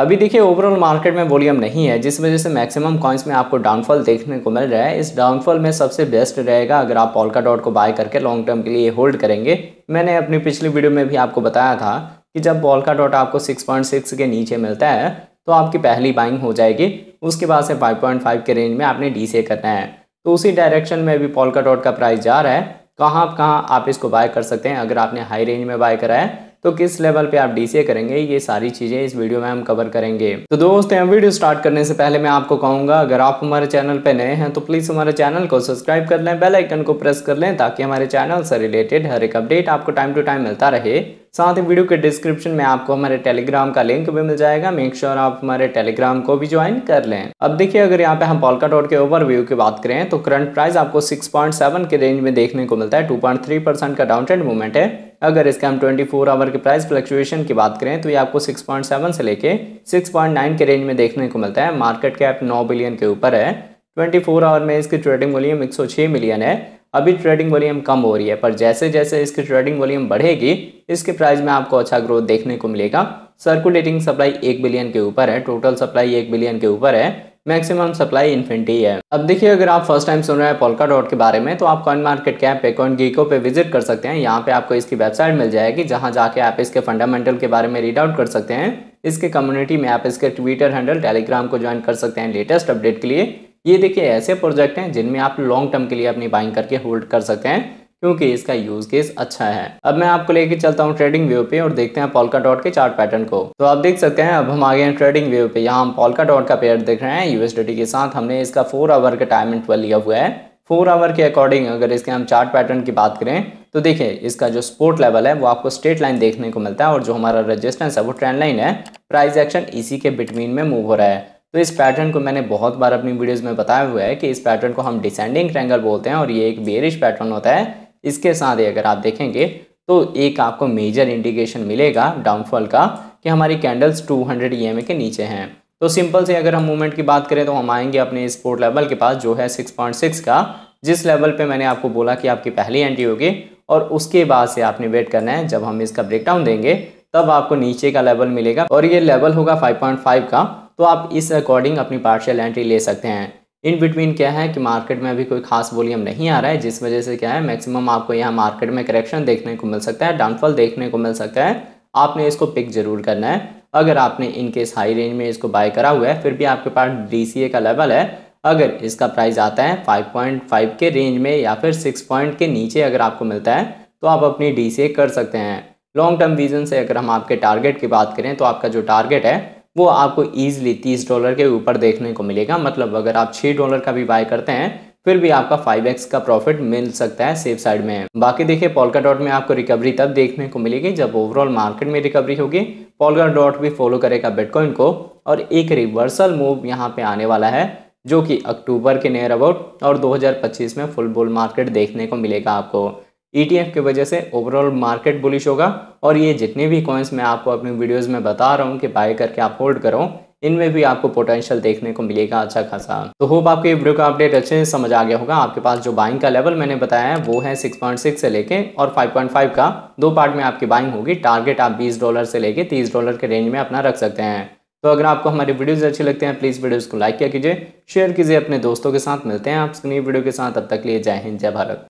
अभी देखिए overall market में वॉल्यूम नहीं है जिस वजह से मैक्सिमम कॉइन्स में आपको डाउनफॉल देखने को मिल रहा है इस डाउनफॉल में सबसे बेस्ट रहेगा अगर आप पोलका डॉट को बाय करके लॉन्ग टर्म के लिए होल्ड करेंगे मैंने अपनी पिछली वीडियो में भी आपको बताया था कि जब पोलका डॉट आपको 6.6 के नीचे मिलता है तो आपकी पहली बाइंग हो जाएगी उसके बाद से फाइव के रेंज में आपने डी करना है तो उसी डायरेक्शन में भी पोलका डॉट का प्राइस जा रहा है कहाँ कहाँ आप इसको बाय कर सकते हैं अगर आपने हाई रेंज में बाय करा है तो किस लेवल पे आप डीसीए करेंगे ये सारी चीज़ें इस वीडियो में हम कवर करेंगे तो दोस्त हम वीडियो स्टार्ट करने से पहले मैं आपको कहूंगा अगर आप हमारे चैनल पर नए हैं तो प्लीज़ हमारे चैनल को सब्सक्राइब कर लें बेलाइकन को प्रेस कर लें ताकि हमारे चैनल से रिलेटेड हर एक अपडेट आपको टाइम टू टाइम मिलता रहे साथ ही वीडियो के डिस्क्रिप्शन में आपको हमारे टेलीग्राम का लिंक भी मिल जाएगा मेक श्योर sure आप हमारे टेलीग्राम को भी ज्वाइन कर लें अब देखिए अगर यहाँ पे हम पॉलका डॉट के ओवरव्यू की बात करें तो करंट प्राइस आपको 6.7 के रेंज में देखने को मिलता है 2.3 परसेंट का डाउन ट्रेंड मूवमेंट है अगर इसके हम 24 आवर के प्राइस फ्लक्चुएशन की बात करें तो ये आपको 6.7 से लेके 6.9 के रेंज में देखने को मिलता है मार्केट कैप 9 बिलियन के ऊपर है 24 आवर में इसकी ट्रेडिंग वॉल्यूम 106 मिलियन है अभी ट्रेडिंग वॉल्यूम कम हो रही है पर जैसे जैसे इसकी ट्रेडिंग वॉल्यूम बढ़ेगी इसके प्राइस में आपको अच्छा ग्रोथ देखने को मिलेगा सर्कुलेटिंग सप्लाई एक बिलियन के ऊपर है टोटल सप्लाई एक बिलियन के ऊपर है मैक्सिमम सप्लाई इन्फिनिटी है अब देखिए अगर आप फर्स्ट टाइम सुन रहे हैं पोलका डॉट के बारे में तो आप कॉइन मार्केट कैप पे कॉइन गीको पे विजिट कर सकते हैं यहाँ पे आपको इसकी वेबसाइट मिल जाएगी जहाँ जाके आप इसके फंडामेंटल के बारे में रीड आउट कर सकते हैं इसके कम्युनिटी में आप इसके ट्विटर हैंडल टेलीग्राम को ज्वाइन कर सकते हैं लेटेस्ट अपडेट के लिए ये देखिए ऐसे प्रोजेक्ट हैं जिनमें आप लॉन्ग टर्म के लिए अपनी बाइंग करके होल्ड कर सकते हैं क्योंकि इसका यूज केस अच्छा है अब मैं आपको लेके चलता हूँ ट्रेडिंग व्यू पे और देखते हैं पोलका डॉट के चार्ट पैटर्न को तो आप देख सकते हैं अब हम आगे हैं ट्रेडिंग व्यू पे यहाँ हम पोलका डॉट का पेयर देख रहे हैं यूएसडी के साथ हमने इसका फोर आवर का टाइम इंटरवल लिया हुआ है फोर आवर के अकॉर्डिंग अगर इसके हम चार्ट पैटर्न की बात करें तो देखिए इसका जो स्पोर्ट लेवल है वो आपको स्ट्रेट लाइन देखने को मिलता है और जो हमारा रेजिस्टेंस है वो ट्रेंड लाइन है प्राइस एक्शन इसी के बिटवीन में मूव हो रहा है तो इस पैटर्न को मैंने बहुत बार अपनी वीडियोस में बताया हुआ है कि इस पैटर्न को हम डिसेंडिंग ट्रैंगल बोलते हैं और ये एक बेरिश पैटर्न होता है इसके साथ ही अगर आप देखेंगे तो एक आपको मेजर इंडिकेशन मिलेगा डाउनफॉल का कि हमारी कैंडल्स 200 हंड्रेड के नीचे हैं तो सिंपल से अगर हम मूवमेंट की बात करें तो हम आएंगे अपने स्पोर्ट लेवल के पास जो है 6.6 का जिस लेवल पे मैंने आपको बोला कि आपकी पहली एंट्री होगी और उसके बाद से आपने वेट करना है जब हम इसका ब्रेकडाउन देंगे तब आपको नीचे का लेवल मिलेगा और ये लेवल होगा 5.5 का तो आप इस अकॉर्डिंग अपनी पार्शियल एंट्री ले सकते हैं इन बिटवीन क्या है कि मार्केट में अभी कोई खास वॉल्यूम नहीं आ रहा है जिस वजह से क्या है मैक्सिमम आपको यहाँ मार्केट में करेक्शन देखने को मिल सकता है डाउनफॉल देखने को मिल सकता है आपने इसको पिक जरूर करना है अगर आपने इनकेस हाई रेंज में इसको बाय करा हुआ है फिर भी आपके पास डी का लेवल है अगर इसका प्राइस आता है 5.5 के रेंज में या फिर 6 पॉइंट के नीचे अगर आपको मिलता है तो आप अपनी डी कर सकते हैं लॉन्ग टर्म विजन से अगर हम आपके टारगेट की बात करें तो आपका जो टारगेट है वो आपको ईजिली तीस डॉलर के ऊपर देखने को मिलेगा मतलब अगर आप छः डॉलर का भी बाय करते हैं फिर भी आपका 5x का प्रॉफिट मिल सकता है सेफ साइड में बाकी देखिए पोलका डॉट में आपको रिकवरी तब देखने को मिलेगी जब ओवरऑल मार्केट में रिकवरी होगी पोलका डॉट भी फॉलो करेगा बिटकॉइन को और एक रिवर्सल मूव यहाँ पे आने वाला है जो कि अक्टूबर के नियर अबाउट और 2025 में फुल बुल मार्केट देखने को मिलेगा आपको ईटीएफ e की वजह से ओवरऑल मार्केट बुलिश होगा और ये जितने भी कॉइन्स मैं आपको अपनी वीडियोस में बता रहा हूँ कि बाय करके आप होल्ड करो इनमें भी आपको पोटेंशियल देखने को मिलेगा अच्छा खासा तो होप आपको ये वीडियो का अपडेट अच्छे से समझ आ गया होगा आपके पास जो बाइंग का लेवल मैंने बताया है वो है 6.6 से लेके और 5.5 का दो पार्ट में आपकी बाइंग होगी टारगेट आप 20 डॉलर से लेके 30 डॉलर के रेंज में अपना रख सकते हैं तो अगर आपको हमारे वीडियोज़ अच्छे लगते हैं प्लीज़ वीडियोज़ को लाइक किया कीजिए शेयर कीजिए अपने दोस्तों के साथ मिलते हैं आप वीडियो के साथ अब तक लिए जय हिंद जय भारत